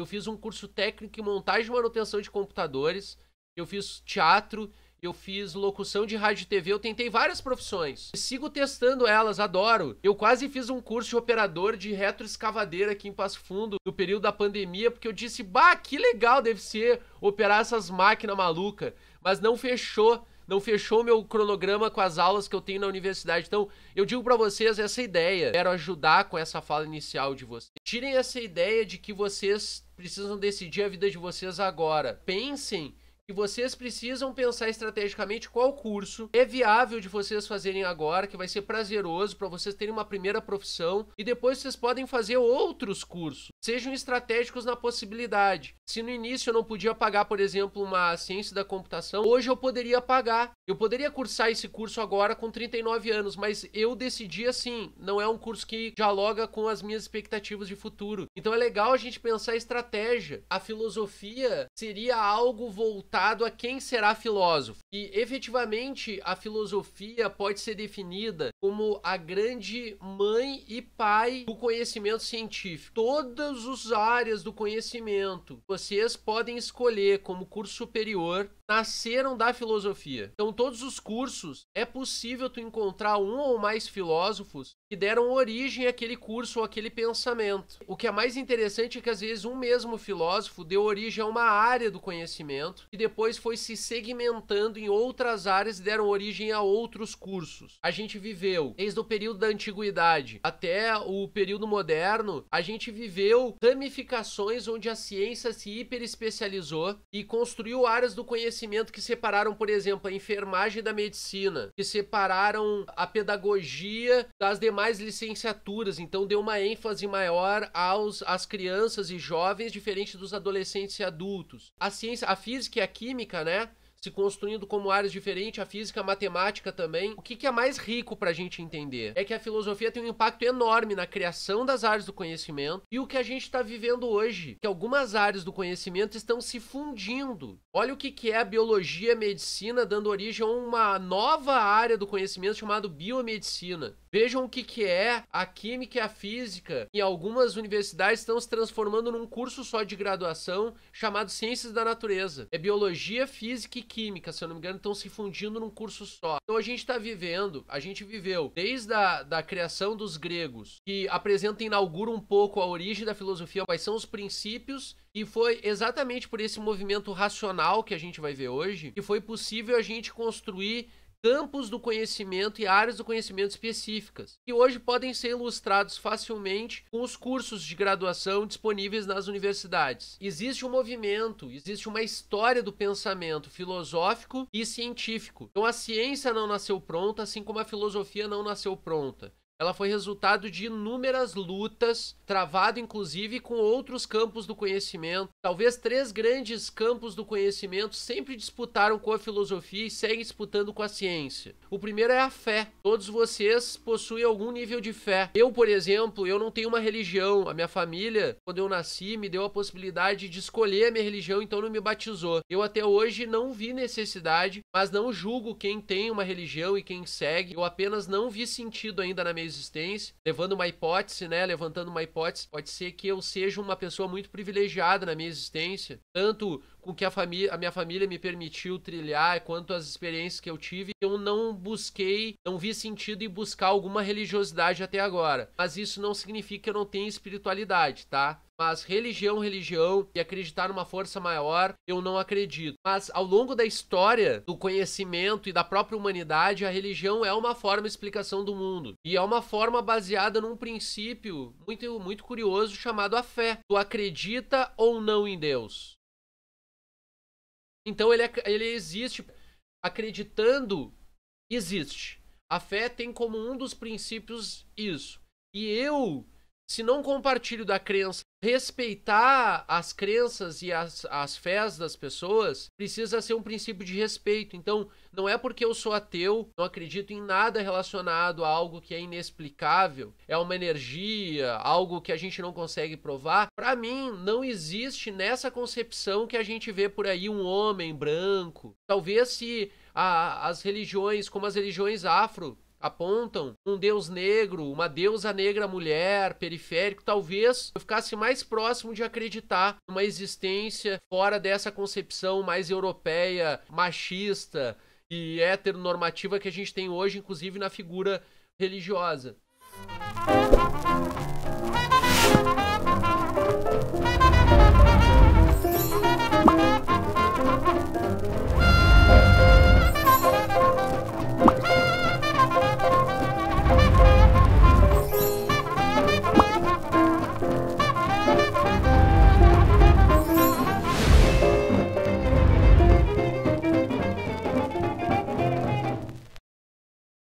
eu fiz um curso técnico em montagem e manutenção de computadores, eu fiz teatro, eu fiz locução de rádio e TV, eu tentei várias profissões. Sigo testando elas, adoro. Eu quase fiz um curso de operador de retroescavadeira aqui em Passo Fundo no período da pandemia, porque eu disse, bah, que legal deve ser operar essas máquinas malucas. mas não fechou não fechou meu cronograma com as aulas que eu tenho na universidade. Então, eu digo para vocês essa ideia. Quero ajudar com essa fala inicial de vocês. Tirem essa ideia de que vocês precisam decidir a vida de vocês agora. Pensem e vocês precisam pensar estrategicamente qual curso é viável de vocês fazerem agora, que vai ser prazeroso para vocês terem uma primeira profissão e depois vocês podem fazer outros cursos. Sejam estratégicos na possibilidade. Se no início eu não podia pagar, por exemplo, uma ciência da computação, hoje eu poderia pagar. Eu poderia cursar esse curso agora com 39 anos, mas eu decidi assim, não é um curso que dialoga com as minhas expectativas de futuro. Então é legal a gente pensar estratégia. A filosofia seria algo voltado voltado a quem será filósofo. E efetivamente a filosofia pode ser definida como a grande mãe e pai do conhecimento científico. Todas as áreas do conhecimento vocês podem escolher como curso superior nasceram da filosofia. Então, todos os cursos é possível tu encontrar um ou mais filósofos que deram origem àquele curso ou àquele pensamento. O que é mais interessante é que às vezes um mesmo filósofo deu origem a uma área do conhecimento e depois foi se segmentando em outras áreas e deram origem a outros cursos. A gente viveu desde o período da antiguidade até o período moderno, a gente viveu ramificações onde a ciência se hiperespecializou e construiu áreas do conhecimento conhecimento que separaram, por exemplo, a enfermagem da medicina, que separaram a pedagogia das demais licenciaturas, então deu uma ênfase maior aos às crianças e jovens diferente dos adolescentes e adultos. A ciência, a física e a química, né? se construindo como áreas diferentes, a física, a matemática também. O que, que é mais rico para a gente entender é que a filosofia tem um impacto enorme na criação das áreas do conhecimento e o que a gente está vivendo hoje, que algumas áreas do conhecimento estão se fundindo. Olha o que, que é a biologia, a medicina, dando origem a uma nova área do conhecimento chamada biomedicina. Vejam o que, que é a química e a física. E algumas universidades estão se transformando num curso só de graduação chamado Ciências da Natureza. É biologia, física e química, se eu não me engano, estão se fundindo num curso só. Então a gente está vivendo, a gente viveu desde a da criação dos gregos, que apresenta e inaugura um pouco a origem da filosofia, quais são os princípios e foi exatamente por esse movimento racional que a gente vai ver hoje que foi possível a gente construir campos do conhecimento e áreas do conhecimento específicas, que hoje podem ser ilustrados facilmente com os cursos de graduação disponíveis nas universidades. Existe um movimento, existe uma história do pensamento filosófico e científico. Então a ciência não nasceu pronta, assim como a filosofia não nasceu pronta. Ela foi resultado de inúmeras lutas, travado inclusive com outros campos do conhecimento. Talvez três grandes campos do conhecimento sempre disputaram com a filosofia e seguem disputando com a ciência. O primeiro é a fé. Todos vocês possuem algum nível de fé. Eu, por exemplo, eu não tenho uma religião. A minha família, quando eu nasci, me deu a possibilidade de escolher a minha religião, então não me batizou. Eu até hoje não vi necessidade, mas não julgo quem tem uma religião e quem segue. Eu apenas não vi sentido ainda na minha existência, levando uma hipótese, né, levantando uma hipótese, pode ser que eu seja uma pessoa muito privilegiada na minha existência, tanto com que a, família, a minha família me permitiu trilhar, quanto as experiências que eu tive, eu não busquei, não vi sentido em buscar alguma religiosidade até agora. Mas isso não significa que eu não tenha espiritualidade, tá? Mas religião, religião e acreditar numa força maior, eu não acredito. Mas ao longo da história do conhecimento e da própria humanidade, a religião é uma forma de explicação do mundo. E é uma forma baseada num princípio muito, muito curioso chamado a fé. Tu acredita ou não em Deus? Então ele, ele existe. Acreditando, existe. A fé tem como um dos princípios isso. E eu se não compartilho da crença, respeitar as crenças e as, as fés das pessoas, precisa ser um princípio de respeito. Então, não é porque eu sou ateu, não acredito em nada relacionado a algo que é inexplicável, é uma energia, algo que a gente não consegue provar. Para mim, não existe nessa concepção que a gente vê por aí um homem branco. Talvez se a, as religiões, como as religiões afro, apontam um deus negro, uma deusa negra mulher, periférico, talvez eu ficasse mais próximo de acreditar numa existência fora dessa concepção mais europeia, machista e heteronormativa que a gente tem hoje, inclusive na figura religiosa.